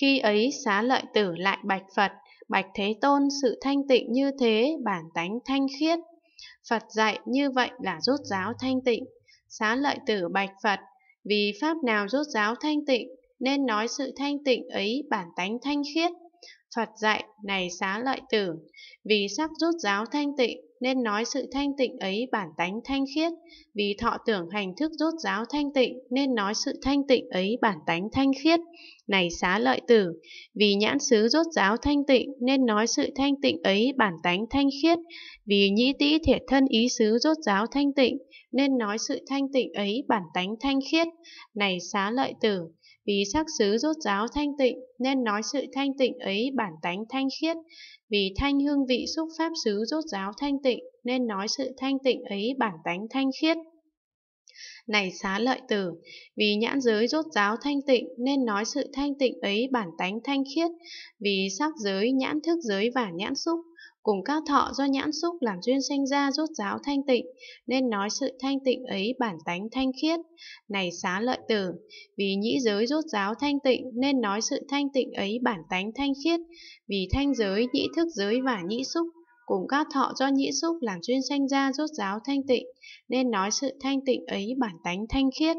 Khi ấy xá lợi tử lại bạch Phật, bạch Thế Tôn sự thanh tịnh như thế, bản tánh thanh khiết. Phật dạy như vậy là rút giáo thanh tịnh. Xá lợi tử bạch Phật, vì pháp nào rút giáo thanh tịnh, nên nói sự thanh tịnh ấy bản tánh thanh khiết. Phật dạy, này xá lợi tử, vì sắc rút giáo thanh tịnh, nên nói sự thanh tịnh ấy bản tánh thanh khiết, vì thọ tưởng hành thức rốt giáo thanh tịnh, nên nói sự thanh tịnh ấy bản tánh thanh khiết. Này xá lợi tử, vì nhãn xứ rốt giáo thanh tịnh, nên nói sự thanh tịnh ấy bản tánh thanh khiết, vì nhĩ tĩ thiệt thân ý xứ rốt giáo thanh tịnh, nên nói sự thanh tịnh ấy bản tánh thanh khiết. Này xá lợi tử, vì sắc xứ rốt giáo thanh tịnh nên nói sự thanh tịnh ấy bản tánh thanh khiết vì thanh hương vị xúc pháp xứ rốt giáo thanh tịnh nên nói sự thanh tịnh ấy bản tánh thanh khiết. Này xá lợi tử, vì nhãn giới rốt giáo thanh tịnh nên nói sự thanh tịnh ấy bản tánh thanh khiết, vì sắc giới, nhãn thức giới và nhãn xúc cùng các thọ do nhãn xúc làm duyên sanh ra rốt giáo thanh tịnh, nên nói sự thanh tịnh ấy bản tánh thanh khiết. Này xá lợi tử, vì nhĩ giới rốt giáo thanh tịnh, nên nói sự thanh tịnh ấy bản tánh thanh khiết, vì thanh giới, nhĩ thức giới và nhĩ xúc cùng các thọ do nhĩ xúc làm chuyên sanh ra rốt ráo thanh tịnh, nên nói sự thanh tịnh ấy bản tánh thanh khiết.